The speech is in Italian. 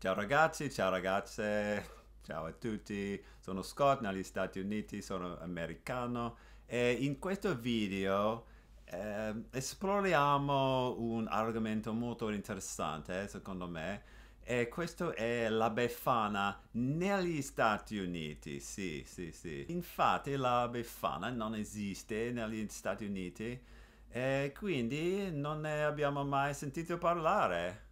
Ciao ragazzi, ciao ragazze, ciao a tutti, sono Scott, negli Stati Uniti, sono americano e in questo video eh, esploriamo un argomento molto interessante secondo me e questo è la befana negli Stati Uniti, sì, sì, sì. Infatti la befana non esiste negli Stati Uniti e quindi non ne abbiamo mai sentito parlare.